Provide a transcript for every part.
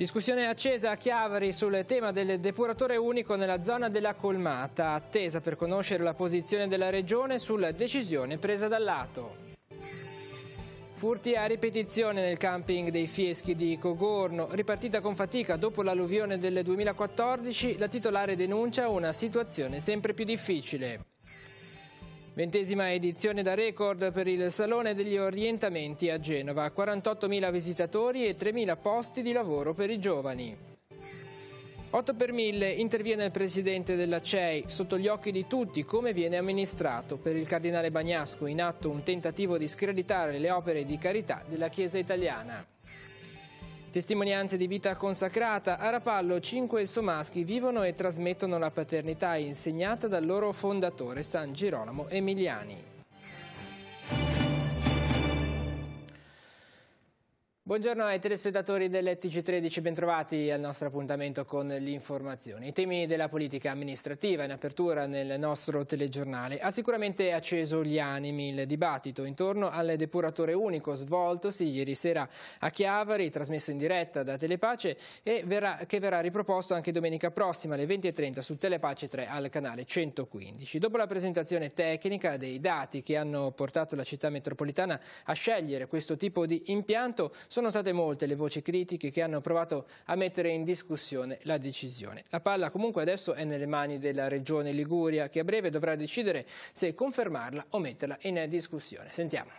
Discussione accesa a Chiavari sul tema del depuratore unico nella zona della Colmata, attesa per conoscere la posizione della Regione sulla decisione presa dall'Ato. Furti a ripetizione nel camping dei Fieschi di Cogorno. Ripartita con fatica dopo l'alluvione del 2014, la titolare denuncia una situazione sempre più difficile. Ventesima edizione da record per il Salone degli Orientamenti a Genova, 48.000 visitatori e 3.000 posti di lavoro per i giovani. 8 per 1000 interviene il presidente della CEI, sotto gli occhi di tutti come viene amministrato. Per il cardinale Bagnasco in atto un tentativo di screditare le opere di carità della Chiesa italiana. Testimonianze di vita consacrata, a Rapallo cinque somaschi vivono e trasmettono la paternità insegnata dal loro fondatore San Girolamo Emiliani. Buongiorno ai telespettatori delletc TG13, bentrovati al nostro appuntamento con l'informazione. I temi della politica amministrativa in apertura nel nostro telegiornale ha sicuramente acceso gli animi il dibattito intorno al depuratore unico svoltosi ieri sera a Chiavari, trasmesso in diretta da Telepace e verrà, che verrà riproposto anche domenica prossima alle 20.30 su Telepace 3 al canale 115. Dopo la presentazione tecnica dei dati che hanno portato la città metropolitana a scegliere questo tipo di impianto, sono sono state molte le voci critiche che hanno provato a mettere in discussione la decisione. La palla comunque adesso è nelle mani della regione Liguria che a breve dovrà decidere se confermarla o metterla in discussione. Sentiamo.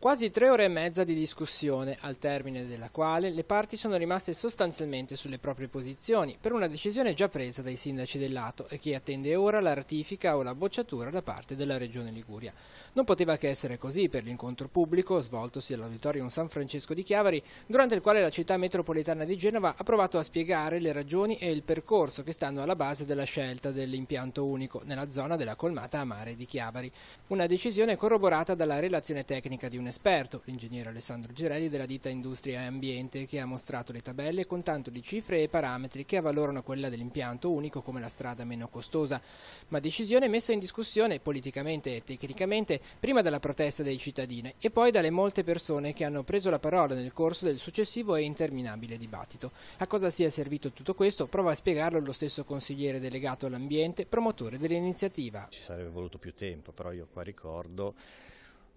Quasi tre ore e mezza di discussione, al termine della quale le parti sono rimaste sostanzialmente sulle proprie posizioni, per una decisione già presa dai sindaci del lato e che attende ora la ratifica o la bocciatura da parte della Regione Liguria. Non poteva che essere così per l'incontro pubblico svoltosi all'Auditorium San Francesco di Chiavari, durante il quale la città metropolitana di Genova ha provato a spiegare le ragioni e il percorso che stanno alla base della scelta dell'impianto unico nella zona della colmata a mare di Chiavari. Una decisione corroborata dalla relazione tecnica di un esperto, l'ingegnere Alessandro Girelli della ditta Industria e Ambiente, che ha mostrato le tabelle con tanto di cifre e parametri che avvalorano quella dell'impianto unico come la strada meno costosa, ma decisione messa in discussione politicamente e tecnicamente prima dalla protesta dei cittadini e poi dalle molte persone che hanno preso la parola nel corso del successivo e interminabile dibattito. A cosa sia servito tutto questo prova a spiegarlo lo stesso consigliere delegato all'ambiente, promotore dell'iniziativa. Ci sarebbe voluto più tempo, però io qua ricordo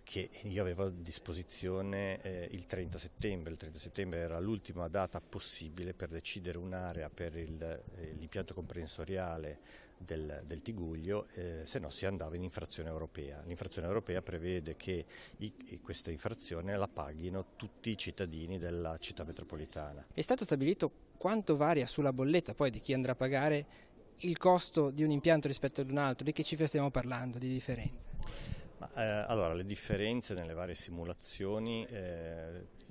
che io avevo a disposizione eh, il 30 settembre. Il 30 settembre era l'ultima data possibile per decidere un'area per il, eh, l'impianto comprensoriale del, del Tiguglio, eh, se no si andava in infrazione europea. L'infrazione europea prevede che i, questa infrazione la paghino tutti i cittadini della città metropolitana. È stato stabilito quanto varia sulla bolletta poi di chi andrà a pagare il costo di un impianto rispetto ad un altro, di che cifre stiamo parlando, di differenza? Ma, eh, allora, le differenze nelle varie simulazioni eh,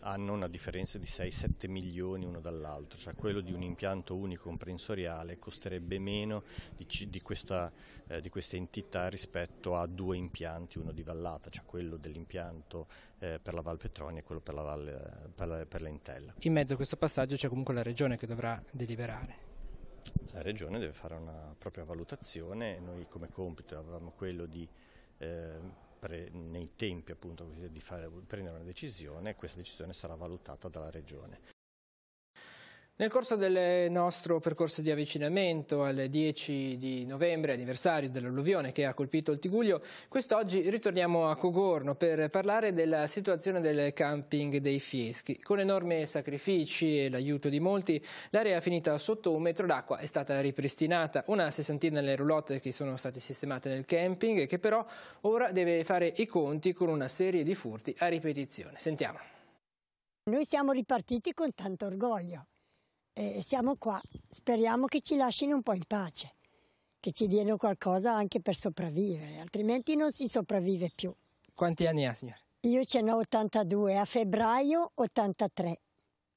hanno una differenza di 6-7 milioni uno dall'altro, cioè quello di un impianto unico comprensoriale costerebbe meno di, di, questa, eh, di questa, entità rispetto a due impianti, uno di vallata, cioè quello dell'impianto eh, per la Val Petronia e quello per la Valle, per, la, per l'Entella. In mezzo a questo passaggio c'è comunque la Regione che dovrà deliberare. La Regione deve fare una propria valutazione, noi come compito avevamo quello di Ehm, nei tempi appunto, di fare, prendere una decisione, questa decisione sarà valutata dalla Regione. Nel corso del nostro percorso di avvicinamento al 10 di novembre, anniversario dell'alluvione che ha colpito il Tiguglio, quest'oggi ritorniamo a Cogorno per parlare della situazione del camping dei Fieschi. Con enormi sacrifici e l'aiuto di molti, l'area finita sotto un metro d'acqua è stata ripristinata. Una sessantina le roulotte che sono state sistemate nel camping, che però ora deve fare i conti con una serie di furti a ripetizione. Sentiamo. Noi siamo ripartiti con tanto orgoglio eh, siamo qua, speriamo che ci lasciano un po' in pace, che ci diano qualcosa anche per sopravvivere, altrimenti non si sopravvive più. Quanti anni ha signora? Io ce n'ho 82, a febbraio 83,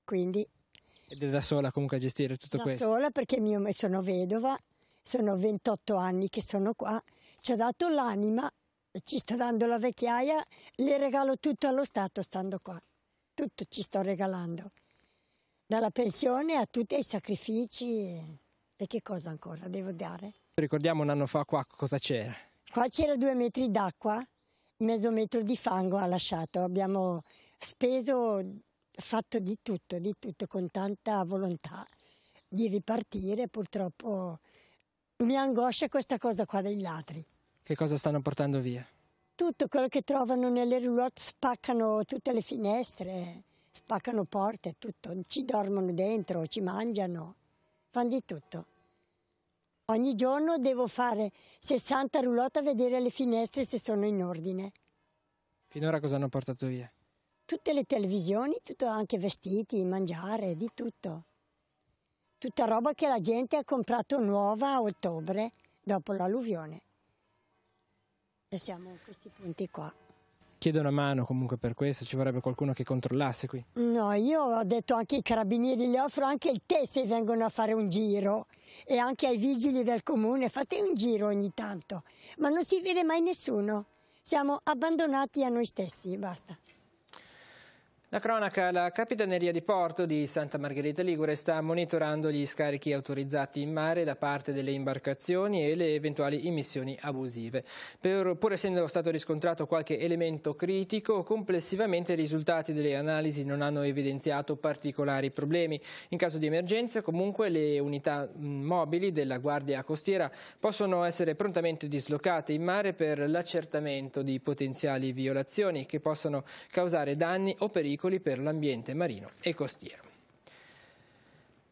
quindi... Ed è da sola comunque a gestire tutto da questo? Da sola perché io sono vedova, sono 28 anni che sono qua, ci ho dato l'anima, ci sto dando la vecchiaia, le regalo tutto allo Stato stando qua, tutto ci sto regalando dalla pensione a tutti i sacrifici e che cosa ancora devo dare. Ricordiamo un anno fa qua cosa c'era? Qua c'era due metri d'acqua, mezzo metro di fango ha lasciato, abbiamo speso, fatto di tutto, di tutto con tanta volontà di ripartire, purtroppo mi angoscia questa cosa qua dei ladri. Che cosa stanno portando via? Tutto quello che trovano nelle roulotte spaccano tutte le finestre, spaccano porte, tutto, ci dormono dentro, ci mangiano, fanno di tutto. Ogni giorno devo fare 60 roulotte a vedere le finestre se sono in ordine. Finora cosa hanno portato via? Tutte le televisioni, tutto, anche vestiti, mangiare, di tutto. Tutta roba che la gente ha comprato nuova a ottobre dopo l'alluvione. E siamo a questi punti qua chiede una mano comunque per questo, ci vorrebbe qualcuno che controllasse qui. No, io ho detto anche ai carabinieri, le offro anche il tè se vengono a fare un giro e anche ai vigili del comune, fate un giro ogni tanto, ma non si vede mai nessuno, siamo abbandonati a noi stessi, basta. La cronaca, la Capitaneria di Porto di Santa Margherita Ligure sta monitorando gli scarichi autorizzati in mare da parte delle imbarcazioni e le eventuali immissioni abusive. Per, pur essendo stato riscontrato qualche elemento critico, complessivamente i risultati delle analisi non hanno evidenziato particolari problemi. In caso di emergenza, comunque, le unità mobili della Guardia Costiera possono essere prontamente dislocate in mare per l'accertamento di potenziali violazioni che possono causare danni o pericoli pericoli per l'ambiente marino e costiero.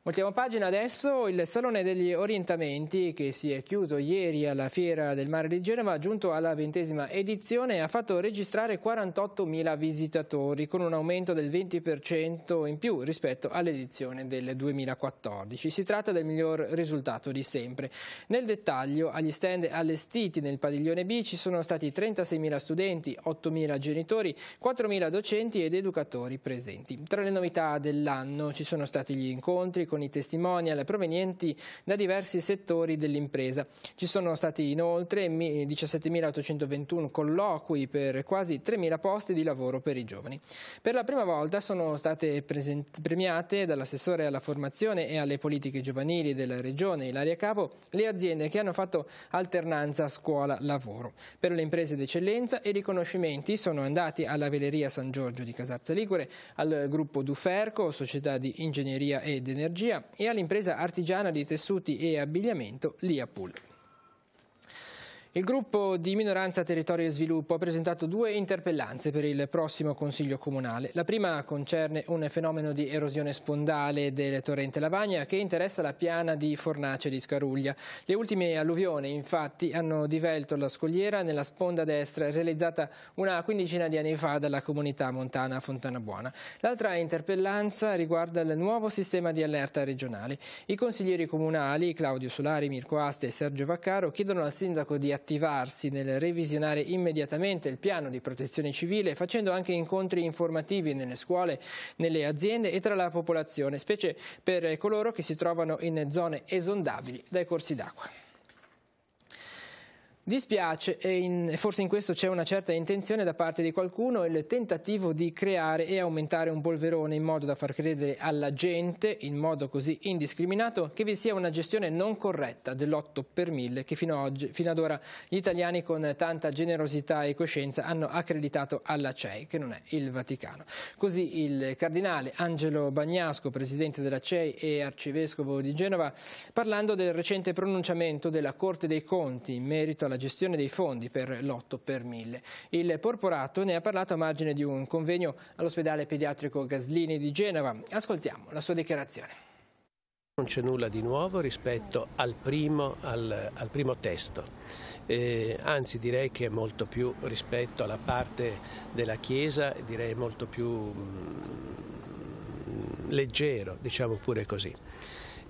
Voltiamo pagina adesso, il Salone degli Orientamenti che si è chiuso ieri alla Fiera del Mare di Genova, giunto alla ventesima edizione, ha fatto registrare 48.000 visitatori con un aumento del 20% in più rispetto all'edizione del 2014. Si tratta del miglior risultato di sempre. Nel dettaglio, agli stand allestiti nel padiglione B ci sono stati 36.000 studenti, 8.000 genitori, 4.000 docenti ed educatori presenti. Tra le novità dell'anno ci sono stati gli incontri con con i testimonial provenienti da diversi settori dell'impresa. Ci sono stati inoltre 17.821 colloqui per quasi 3.000 posti di lavoro per i giovani. Per la prima volta sono state premiate dall'assessore alla formazione e alle politiche giovanili della Regione Ilaria Capo le aziende che hanno fatto alternanza scuola-lavoro. Per le imprese d'eccellenza i riconoscimenti sono andati alla Veleria San Giorgio di Casarza Ligure, al gruppo Duferco, Società di Ingegneria ed Energia, tecnologia e all'impresa artigiana di tessuti e abbigliamento Liapool. Il gruppo di minoranza Territorio e Sviluppo ha presentato due interpellanze per il prossimo Consiglio Comunale. La prima concerne un fenomeno di erosione spondale del torrente Lavagna che interessa la piana di Fornace di Scaruglia. Le ultime alluvioni infatti hanno divelto la scogliera nella sponda destra realizzata una quindicina di anni fa dalla comunità montana Fontanabuona. L'altra interpellanza riguarda il nuovo sistema di allerta regionale. I consiglieri comunali Claudio Solari, Mirko Aste e Sergio Vaccaro chiedono al sindaco di attivare attivarsi nel revisionare immediatamente il piano di protezione civile, facendo anche incontri informativi nelle scuole, nelle aziende e tra la popolazione, specie per coloro che si trovano in zone esondabili dai corsi d'acqua. Dispiace, e in, forse in questo c'è una certa intenzione da parte di qualcuno, il tentativo di creare e aumentare un polverone in modo da far credere alla gente, in modo così indiscriminato, che vi sia una gestione non corretta dell'otto per mille che fino, oggi, fino ad ora gli italiani con tanta generosità e coscienza hanno accreditato alla CEI, che non è il Vaticano. Così il cardinale Angelo Bagnasco, presidente della CEI e arcivescovo di Genova, parlando del recente pronunciamento della Corte dei Conti in merito alla la gestione dei fondi per l'otto per mille. Il porporato ne ha parlato a margine di un convegno all'ospedale pediatrico Gaslini di Genova. Ascoltiamo la sua dichiarazione. Non c'è nulla di nuovo rispetto al primo, al, al primo testo, eh, anzi direi che è molto più rispetto alla parte della Chiesa, direi molto più mh, mm, leggero, diciamo pure così.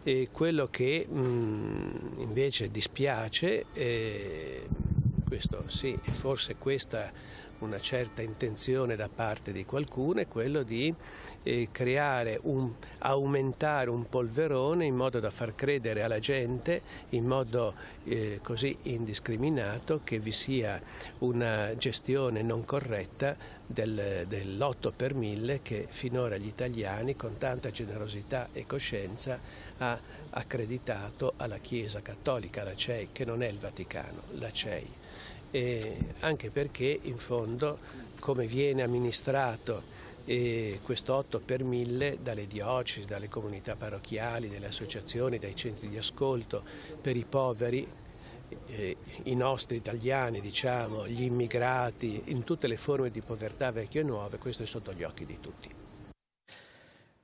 E quello che mh, mm, invece dispiace, eh, questo sì, forse questa una certa intenzione da parte di qualcuno è quello di eh, creare un, aumentare un polverone in modo da far credere alla gente in modo eh, così indiscriminato che vi sia una gestione non corretta del, dell'8 per mille che finora gli italiani con tanta generosità e coscienza ha accreditato alla Chiesa Cattolica, la CEI, che non è il Vaticano, la CEI eh, anche perché in fondo come viene amministrato eh, questo 8 per 1000 dalle diocesi, dalle comunità parrocchiali, dalle associazioni, dai centri di ascolto per i poveri, eh, i nostri italiani, diciamo, gli immigrati, in tutte le forme di povertà vecchie e nuove, questo è sotto gli occhi di tutti.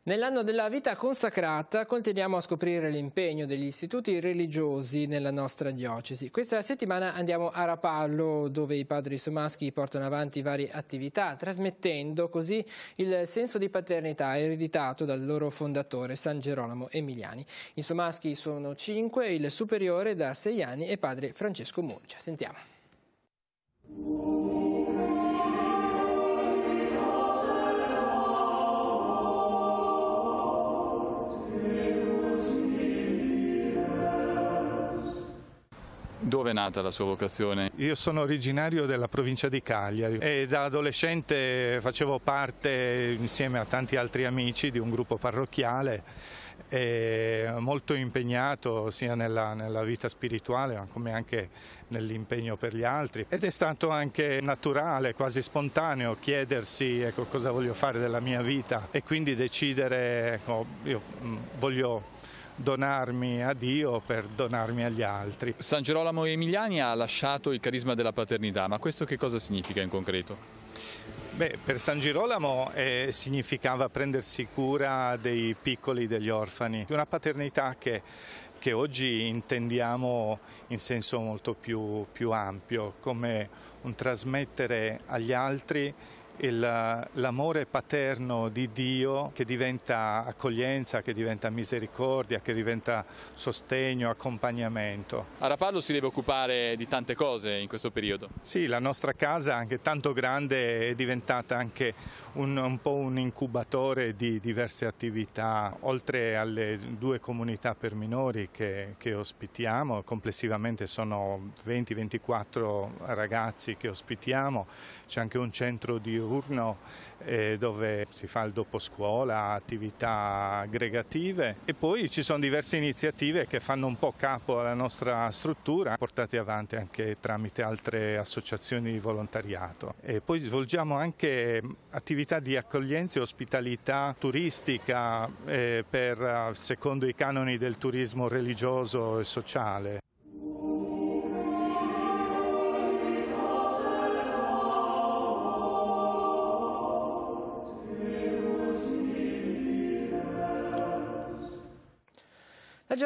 Nell'anno della vita consacrata continuiamo a scoprire l'impegno degli istituti religiosi nella nostra diocesi. Questa settimana andiamo a Rapallo dove i padri somaschi portano avanti varie attività trasmettendo così il senso di paternità ereditato dal loro fondatore San Gerolamo Emiliani. I somaschi sono cinque, il superiore da sei anni e padre Francesco Murcia. Sentiamo. Dove è nata la sua vocazione? Io sono originario della provincia di Cagliari e da adolescente facevo parte insieme a tanti altri amici di un gruppo parrocchiale molto impegnato sia nella, nella vita spirituale ma come anche nell'impegno per gli altri ed è stato anche naturale, quasi spontaneo chiedersi ecco, cosa voglio fare della mia vita e quindi decidere ecco, io voglio donarmi a Dio per donarmi agli altri. San Gerolamo Emiliani ha lasciato il carisma della paternità, ma questo che cosa significa in concreto? Beh, per San Girolamo eh, significava prendersi cura dei piccoli, degli orfani, una paternità che, che oggi intendiamo in senso molto più, più ampio, come un trasmettere agli altri l'amore paterno di Dio che diventa accoglienza, che diventa misericordia, che diventa sostegno, accompagnamento. A Rapallo si deve occupare di tante cose in questo periodo. Sì, la nostra casa, anche tanto grande, è diventata anche un, un po' un incubatore di diverse attività, oltre alle due comunità per minori che, che ospitiamo, complessivamente sono 20-24 ragazzi che ospitiamo c'è anche un centro diurno eh, dove si fa il dopo scuola, attività aggregative e poi ci sono diverse iniziative che fanno un po' capo alla nostra struttura, portate avanti anche tramite altre associazioni di volontariato. E poi svolgiamo anche attività di accoglienza e ospitalità turistica eh, per, secondo i canoni del turismo religioso e sociale.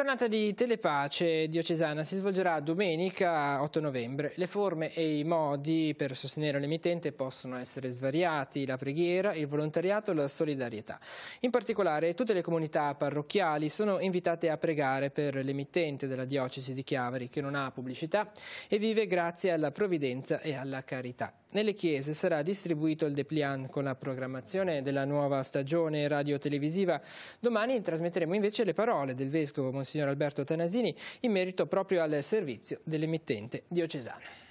giornata di telepace diocesana si svolgerà domenica 8 novembre. Le forme e i modi per sostenere l'emittente possono essere svariati, la preghiera, il volontariato e la solidarietà. In particolare tutte le comunità parrocchiali sono invitate a pregare per l'emittente della diocesi di Chiavari che non ha pubblicità e vive grazie alla provvidenza e alla carità. Nelle chiese sarà distribuito il dépliant con la programmazione della nuova stagione radio-televisiva. Domani trasmetteremo invece le parole del Vescovo Monsignor Alberto Tanasini in merito proprio al servizio dell'emittente diocesana.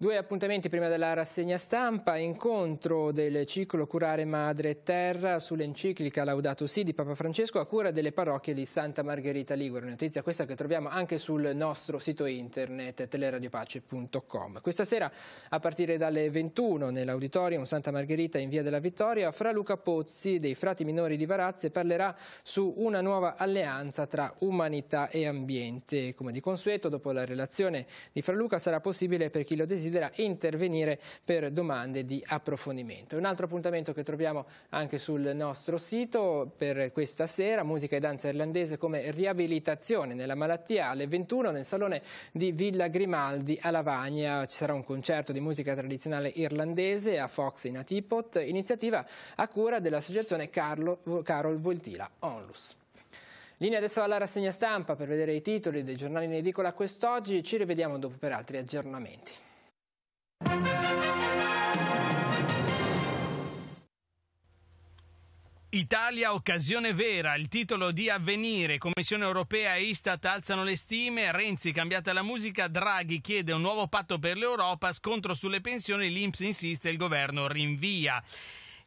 Due appuntamenti prima della rassegna stampa, incontro del ciclo Curare Madre Terra sull'enciclica Laudato Si di Papa Francesco a cura delle parrocchie di Santa Margherita Ligure, notizia questa che troviamo anche sul nostro sito internet teleradiopace.com. Questa sera a partire dalle 21 nell'auditorium Santa Margherita in Via della Vittoria, Fra Luca Pozzi dei Frati Minori di Varazze parlerà su una nuova alleanza tra umanità e ambiente. Come di consueto, dopo la relazione di Fra Luca sarà possibile per chi lo desidera desidera intervenire per domande di approfondimento. Un altro appuntamento che troviamo anche sul nostro sito per questa sera, musica e danza irlandese come riabilitazione nella malattia alle 21 nel salone di Villa Grimaldi a Lavagna. Ci sarà un concerto di musica tradizionale irlandese a Fox in Atipot, iniziativa a cura dell'associazione Carol Voltila Onlus. Linea adesso alla rassegna stampa per vedere i titoli dei giornali in edicola quest'oggi. Ci rivediamo dopo per altri aggiornamenti. Italia occasione vera, il titolo di avvenire, Commissione europea e Istat alzano le stime, Renzi cambiata la musica, Draghi chiede un nuovo patto per l'Europa, scontro sulle pensioni, l'Inps insiste, il governo rinvia.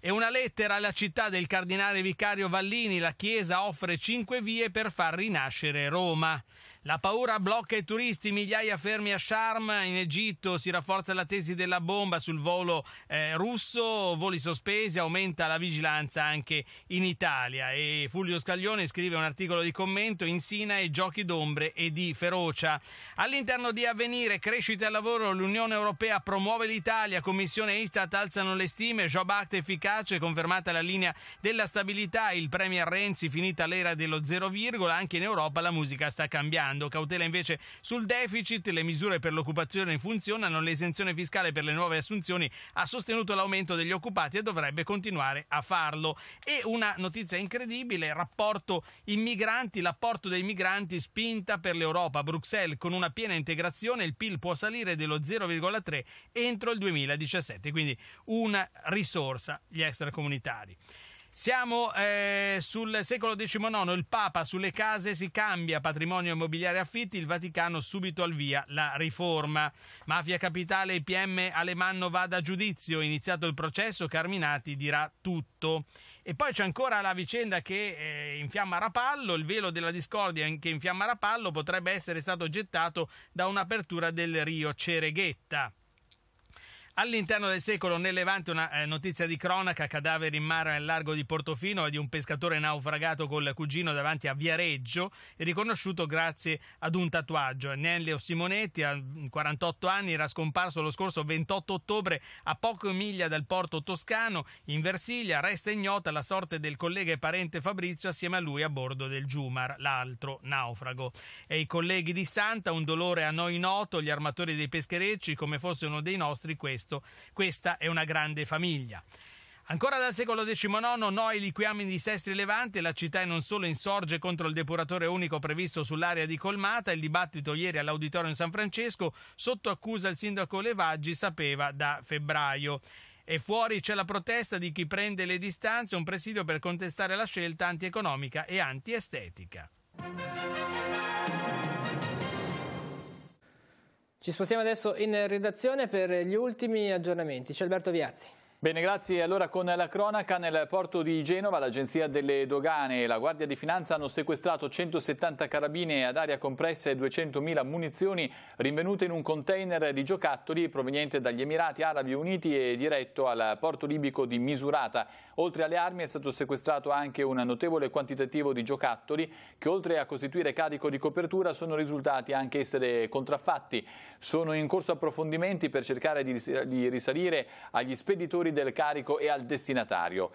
E una lettera alla città del cardinale vicario Vallini, la Chiesa offre cinque vie per far rinascere Roma. La paura blocca i turisti, migliaia fermi a Sharm in Egitto, si rafforza la tesi della bomba sul volo eh, russo, voli sospesi, aumenta la vigilanza anche in Italia. E Fulvio Scaglione scrive un articolo di commento in Sinai, giochi d'ombre e di ferocia. All'interno di Avvenire, crescita e lavoro, l'Unione Europea promuove l'Italia, Commissione e Istat alzano le stime, Job Act efficace, confermata la linea della stabilità, il Premier Renzi finita l'era dello zero virgola, anche in Europa la musica sta cambiando aumentando. Cautela invece sul deficit, le misure per l'occupazione funzionano, l'esenzione fiscale per le nuove assunzioni ha sostenuto l'aumento degli occupati e dovrebbe continuare a farlo. E una notizia incredibile, rapporto immigranti, l'apporto dei migranti spinta per l'Europa. A Bruxelles con una piena integrazione il PIL può salire dello 0,3 entro il 2017, quindi una risorsa gli extracomunitari. Siamo eh, sul secolo XIX, il Papa sulle case si cambia patrimonio immobiliare affitti, il Vaticano subito al via la riforma. Mafia Capitale e PM Alemanno vada a giudizio, iniziato il processo, Carminati dirà tutto. E poi c'è ancora la vicenda che eh, infiamma Rapallo, il velo della discordia che infiamma Rapallo potrebbe essere stato gettato da un'apertura del Rio Cereghetta. All'interno del secolo nel Levante una eh, notizia di cronaca, cadavere in mare al largo di Portofino e di un pescatore naufragato col cugino davanti a Viareggio, riconosciuto grazie ad un tatuaggio. Nelio Simonetti, a 48 mm, anni, era scomparso lo scorso 28 ottobre a poche miglia dal porto toscano in Versilia. Resta ignota la sorte del collega e parente Fabrizio assieme a lui a bordo del Giumar, l'altro naufrago. E i colleghi di Santa, un dolore a noi noto, gli armatori dei pescherecci, come fosse uno dei nostri, questo questo. Questa è una grande famiglia. Ancora dal secolo XIX noi liquiamo in dissesti levante, la città non solo insorge contro il depuratore unico previsto sull'area di Colmata, il dibattito ieri all'auditorio in San Francesco sotto accusa il sindaco Levaggi sapeva da febbraio. E fuori c'è la protesta di chi prende le distanze, un presidio per contestare la scelta antieconomica e antiestetica. Ci spostiamo adesso in redazione per gli ultimi aggiornamenti. C'è Alberto Viazzi. Bene, grazie. Allora con la cronaca nel porto di Genova l'Agenzia delle Dogane e la Guardia di Finanza hanno sequestrato 170 carabine ad aria compressa e 200.000 munizioni rinvenute in un container di giocattoli proveniente dagli Emirati Arabi Uniti e diretto al porto libico di Misurata. Oltre alle armi è stato sequestrato anche un notevole quantitativo di giocattoli che oltre a costituire carico di copertura sono risultati anche essere contraffatti. Sono in corso approfondimenti per cercare di risalire agli speditori del carico e al destinatario.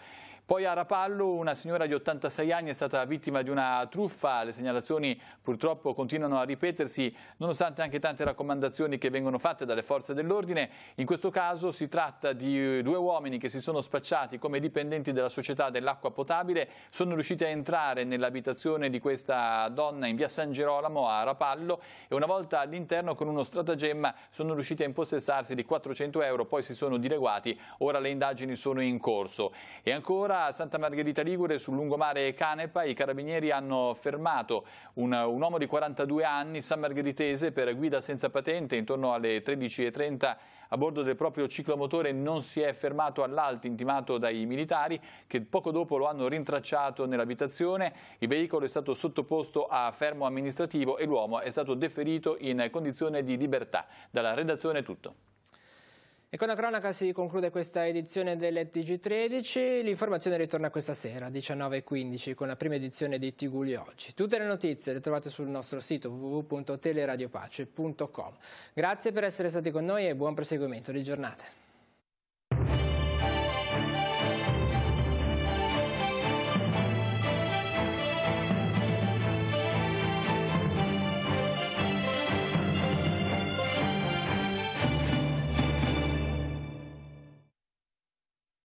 Poi a Rapallo una signora di 86 anni è stata vittima di una truffa, le segnalazioni purtroppo continuano a ripetersi nonostante anche tante raccomandazioni che vengono fatte dalle forze dell'ordine. In questo caso si tratta di eh, due uomini che si sono spacciati come dipendenti della società dell'acqua potabile, sono riusciti a entrare nell'abitazione di questa donna in via San Gerolamo a Rapallo e una volta all'interno con uno stratagemma sono riusciti a impossessarsi di 400 euro, poi si sono dileguati, ora le indagini sono in corso. E ancora Ancora a Santa Margherita Ligure, sul lungomare Canepa, i carabinieri hanno fermato un, un uomo di 42 anni, san margheritese, per guida senza patente. Intorno alle 13.30 a bordo del proprio ciclomotore non si è fermato all'alto, intimato dai militari, che poco dopo lo hanno rintracciato nell'abitazione. Il veicolo è stato sottoposto a fermo amministrativo e l'uomo è stato deferito in condizione di libertà. Dalla redazione è tutto. E con la cronaca si conclude questa edizione del TG13, l'informazione ritorna questa sera 19.15 con la prima edizione di Tiguli Oggi. Tutte le notizie le trovate sul nostro sito www.teleradiopace.com. Grazie per essere stati con noi e buon proseguimento di giornata.